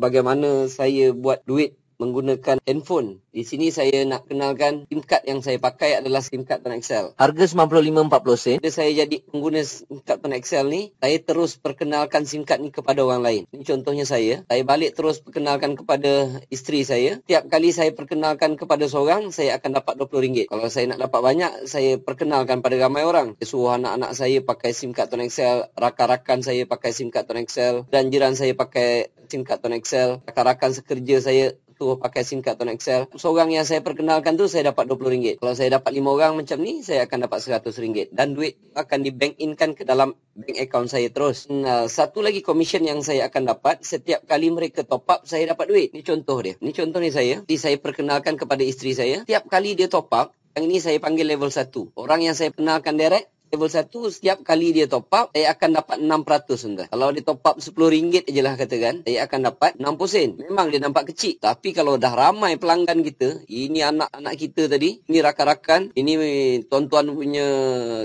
bagaimana saya buat duit menggunakan handphone. Di sini saya nak kenalkan SIM card yang saya pakai adalah SIM card Tan XL. Harga RM95.40. Bila saya jadi pengguna SIM card Tan XL ni, saya terus perkenalkan SIM card ni kepada orang lain. Ini contohnya saya. Saya balik terus perkenalkan kepada isteri saya. Tiap kali saya perkenalkan kepada seorang, saya akan dapat RM20. Kalau saya nak dapat banyak, saya perkenalkan pada ramai orang. Saya suruh anak-anak saya pakai SIM card Tan XL. Rakan-rakan saya pakai SIM card Tan XL. Dan jiran saya pakai SIM card Tan XL. Rakan-rakan sekerja saya tu pakai SIM card Tone Excel. Seorang yang saya perkenalkan tu saya dapat RM20. Kalau saya dapat 5 orang macam ni, saya akan dapat RM100. Dan duit akan dibank inkan ke dalam bank account saya terus. Nah, satu lagi komisen yang saya akan dapat, setiap kali mereka top up, saya dapat duit. Ni contoh dia. Ni contoh ni saya. Jadi saya perkenalkan kepada isteri saya. Setiap kali dia top up, yang ini saya panggil level 1. Orang yang saya kenalkan direct, level 1 setiap kali dia top up saya akan dapat 6% tuan kalau dia top up RM10 je lah katakan saya akan dapat 6 sen memang dia nampak kecil tapi kalau dah ramai pelanggan kita ini anak-anak kita tadi ini rakan-rakan ini tuan-tuan punya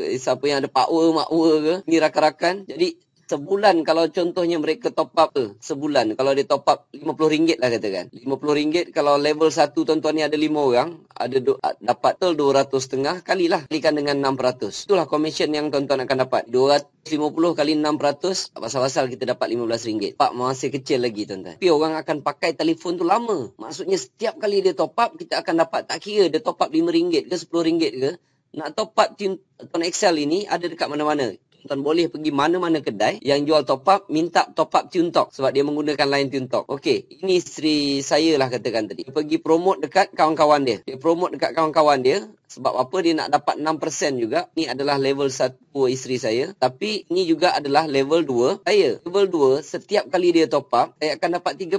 eh, siapa yang ada power makwa ke ini rakan-rakan jadi sebulan kalau contohnya mereka top up ke sebulan kalau dia top up RM50 lah katakan RM50 kalau level 1 tuan-tuan ni ada 5 orang ada do, dapat tol 200 setengah kali lah kalikan dengan 600 itulah komisen yang tuan-tuan akan dapat 250 kali 600 pasal-pasal kita dapat RM15 Pak masih kecil lagi tuan-tuan tapi orang akan pakai telefon tu lama maksudnya setiap kali dia top up kita akan dapat tak kira dia top up RM5 ke RM10 ke nak top up tuan Excel ini ada dekat mana-mana tuan boleh pergi mana-mana kedai yang jual top up minta top up tune talk sebab dia menggunakan line tune talk okey ini isteri saya lah katakan tadi dia pergi promote dekat kawan-kawan dia dia promote dekat kawan-kawan dia sebab apa dia nak dapat 6% juga Ini adalah level 1 isteri saya tapi ini juga adalah level 2 saya level 2 setiap kali dia top up saya akan dapat 3%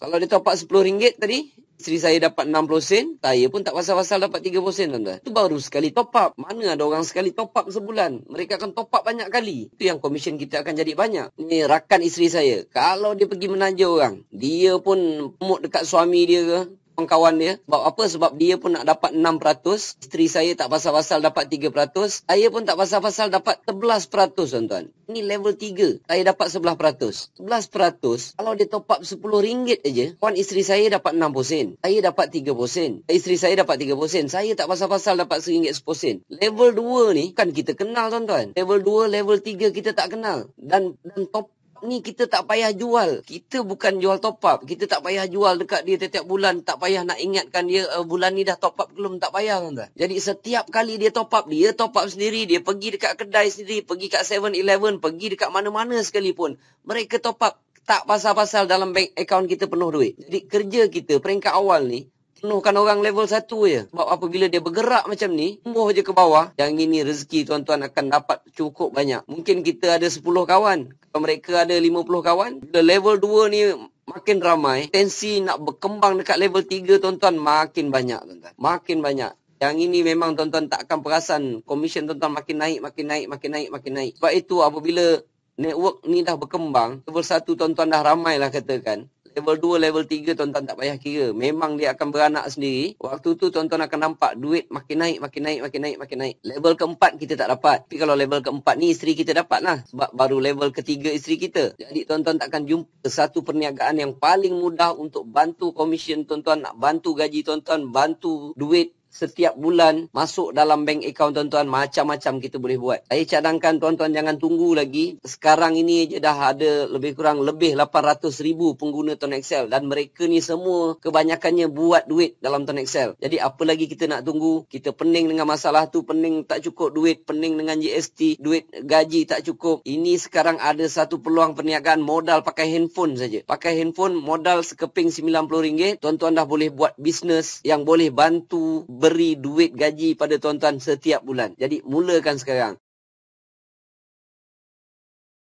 kalau dia top up RM10 tadi isteri saya dapat 60 sen, saya pun tak pasal-pasal dapat 30 sen Tanda Itu baru sekali top up. Mana ada orang sekali top up sebulan. Mereka akan top up banyak kali. Itu yang komisen kita akan jadi banyak. Ini rakan isteri saya. Kalau dia pergi menaja orang, dia pun pemut dekat suami dia ke, kawan-kawan dia. Sebab apa? Sebab dia pun nak dapat 6%. Isteri saya tak pasal-pasal dapat 3%. Saya pun tak pasal-pasal dapat 11% tuan-tuan. Ini level 3. Saya dapat 11%. 11% kalau dia top up RM10 aja, kawan isteri saya dapat 6%. Saya dapat 3%. Isteri saya dapat 3%. Saya tak pasal-pasal dapat RM1 sepusin. Level 2 ni kan kita kenal tuan-tuan. Level 2, level 3 kita tak kenal. Dan, dan top ni kita tak payah jual. Kita bukan jual top up. Kita tak payah jual dekat dia setiap bulan. Tak payah nak ingatkan dia uh, bulan ni dah top up belum. Tak payah kan Jadi setiap kali dia top up, dia top up sendiri. Dia pergi dekat kedai sendiri. Pergi kat 7-Eleven. Pergi dekat mana-mana sekalipun. Mereka top up tak pasal-pasal dalam bank account kita penuh duit. Jadi kerja kita peringkat awal ni penuhkan orang level satu je. Sebab apabila dia bergerak macam ni, tumbuh je ke bawah, yang ini rezeki tuan-tuan akan dapat cukup banyak. Mungkin kita ada 10 kawan, kalau mereka ada 50 kawan, the level 2 ni makin ramai, tensi nak berkembang dekat level 3 tuan-tuan makin banyak tuan-tuan. Makin banyak. Yang ini memang tuan-tuan tak akan perasan komisen tuan-tuan makin naik, makin naik, makin naik, makin naik. Sebab itu apabila network ni dah berkembang, level 1 tuan-tuan dah ramailah katakan level 2, level 3 tuan-tuan tak payah kira. Memang dia akan beranak sendiri. Waktu tu tuan-tuan akan nampak duit makin naik, makin naik, makin naik, makin naik. Level keempat kita tak dapat. Tapi kalau level keempat ni isteri kita dapat lah. Sebab baru level ketiga isteri kita. Jadi tuan-tuan takkan jumpa satu perniagaan yang paling mudah untuk bantu komisen tuan-tuan. Nak bantu gaji tuan-tuan, bantu duit setiap bulan masuk dalam bank account tuan-tuan macam-macam kita boleh buat. Saya cadangkan tuan-tuan jangan tunggu lagi. Sekarang ini je dah ada lebih kurang lebih 800 ribu pengguna Ton Excel dan mereka ni semua kebanyakannya buat duit dalam Ton Excel. Jadi apa lagi kita nak tunggu? Kita pening dengan masalah tu, pening tak cukup duit, pening dengan GST, duit gaji tak cukup. Ini sekarang ada satu peluang perniagaan modal pakai handphone saja. Pakai handphone modal sekeping RM90, tuan-tuan dah boleh buat bisnes yang boleh bantu beri duit gaji pada tuan-tuan setiap bulan. Jadi mulakan sekarang.